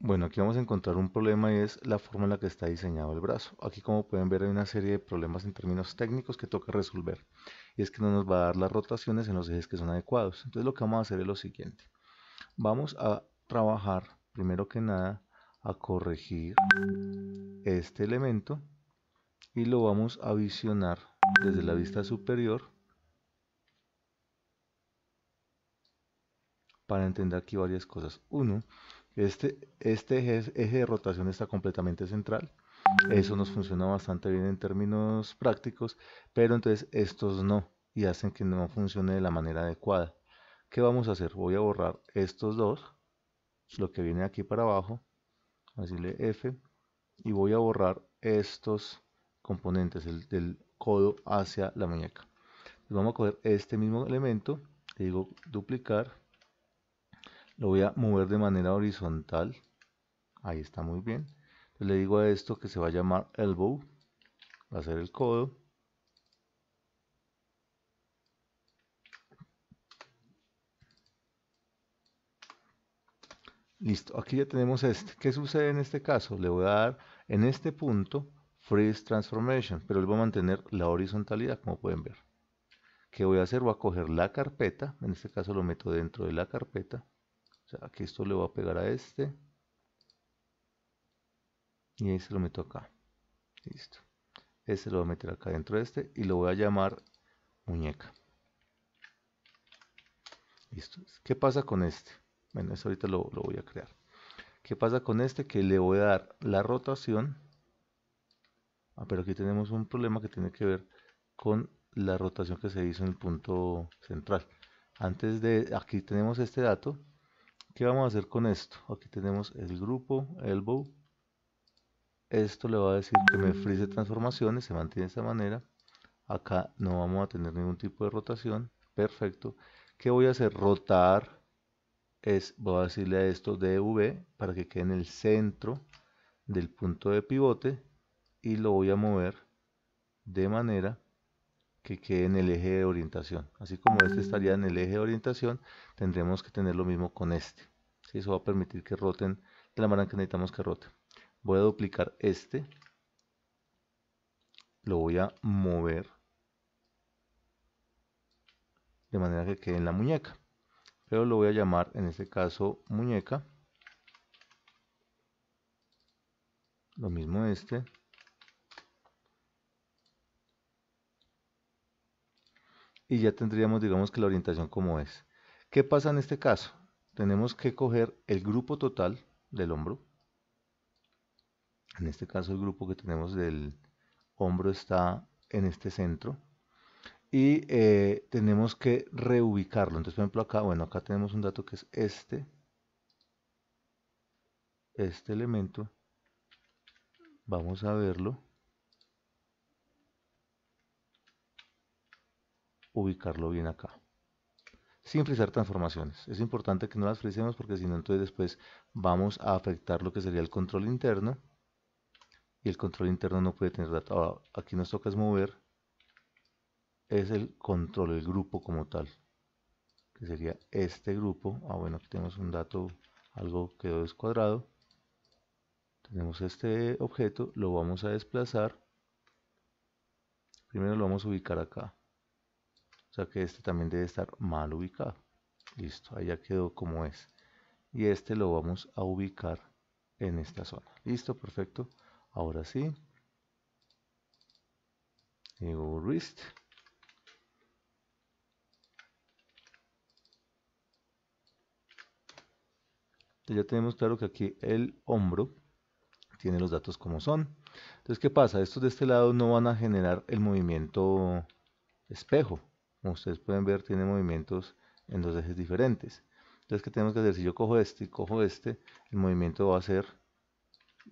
Bueno, aquí vamos a encontrar un problema y es la forma en la que está diseñado el brazo. Aquí como pueden ver hay una serie de problemas en términos técnicos que toca resolver. Y es que no nos va a dar las rotaciones en los ejes que son adecuados. Entonces lo que vamos a hacer es lo siguiente. Vamos a trabajar primero que nada a corregir este elemento y lo vamos a visionar desde la vista superior para entender aquí varias cosas. Uno, este, este eje, de rotación está completamente central. Eso nos mm. funciona bastante bien en términos prácticos, pero entonces estos no y hacen que no funcione de la manera adecuada. ¿Qué vamos a hacer? Voy a borrar estos dos, lo que viene aquí para abajo, decirle F, y voy a borrar estos componentes el, del codo hacia la muñeca. vamos a coger este mismo elemento, le digo duplicar, lo voy a mover de manera horizontal ahí está muy bien le digo a esto que se va a llamar elbow va a ser el codo listo aquí ya tenemos este ¿qué sucede en este caso? le voy a dar en este punto freeze transformation pero él va a mantener la horizontalidad como pueden ver ¿qué voy a hacer? voy a coger la carpeta en este caso lo meto dentro de la carpeta Aquí esto le voy a pegar a este. Y ahí se lo meto acá. Listo. Este lo voy a meter acá dentro de este y lo voy a llamar muñeca. Listo. ¿Qué pasa con este? Bueno, eso ahorita lo, lo voy a crear. ¿Qué pasa con este? Que le voy a dar la rotación. Ah, pero aquí tenemos un problema que tiene que ver con la rotación que se hizo en el punto central. Antes de aquí tenemos este dato ¿Qué vamos a hacer con esto? Aquí tenemos el grupo, elbow. Esto le va a decir que me frise transformaciones, se mantiene de esta manera. Acá no vamos a tener ningún tipo de rotación. Perfecto. ¿Qué voy a hacer? Rotar. Es, voy a decirle a esto DV para que quede en el centro del punto de pivote y lo voy a mover de manera que quede en el eje de orientación. Así como este mm. estaría en el eje de orientación, tendremos que tener lo mismo con este. ¿Sí? Eso va a permitir que roten de la manera que necesitamos que rote. Voy a duplicar este. Lo voy a mover de manera que quede en la muñeca. Pero lo voy a llamar, en este caso, muñeca. Lo mismo este. y ya tendríamos, digamos, que la orientación como es. ¿Qué pasa en este caso? Tenemos que coger el grupo total del hombro. En este caso el grupo que tenemos del hombro está en este centro. Y eh, tenemos que reubicarlo. Entonces, por ejemplo, acá, bueno, acá tenemos un dato que es este. Este elemento. Vamos a verlo. ubicarlo bien acá. Sin frizar transformaciones. Es importante que no las fricemos porque si no, entonces después vamos a afectar lo que sería el control interno. Y el control interno no puede tener datos. aquí nos toca es mover. Es el control, el grupo como tal. Que sería este grupo. Ah, bueno, aquí tenemos un dato, algo quedó descuadrado. Tenemos este objeto, lo vamos a desplazar. Primero lo vamos a ubicar acá. O sea que este también debe estar mal ubicado. Listo, ahí ya quedó como es. Y este lo vamos a ubicar en esta zona. Listo, perfecto. Ahora sí. Digo wrist. ya tenemos claro que aquí el hombro tiene los datos como son. Entonces, ¿qué pasa? Estos de este lado no van a generar el movimiento espejo, como ustedes pueden ver, tiene movimientos en dos ejes diferentes. Entonces, ¿qué tenemos que hacer? Si yo cojo este y cojo este, el movimiento va a ser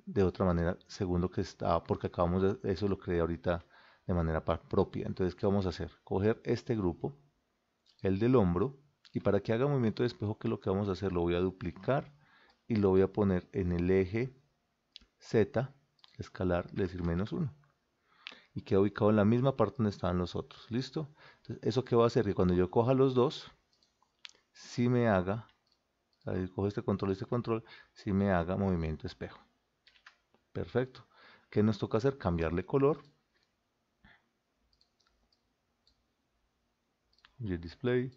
de otra manera, según lo que está, porque acabamos de, eso lo creé ahorita de manera propia. Entonces, ¿qué vamos a hacer? Coger este grupo, el del hombro, y para que haga movimiento de espejo, ¿qué es lo que vamos a hacer? Lo voy a duplicar y lo voy a poner en el eje Z, escalar, decir menos 1 y queda ubicado en la misma parte donde estaban los otros. ¿Listo? Entonces, ¿Eso qué va a hacer? Que cuando yo coja los dos, si me haga, ahí cojo este control y este control, si me haga movimiento espejo. Perfecto. ¿Qué nos toca hacer? Cambiarle color. Y el display,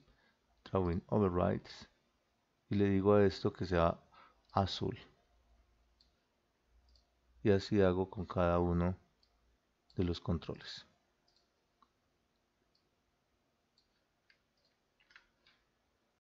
drawing overrides. Y le digo a esto que sea azul. Y así hago con cada uno de los controles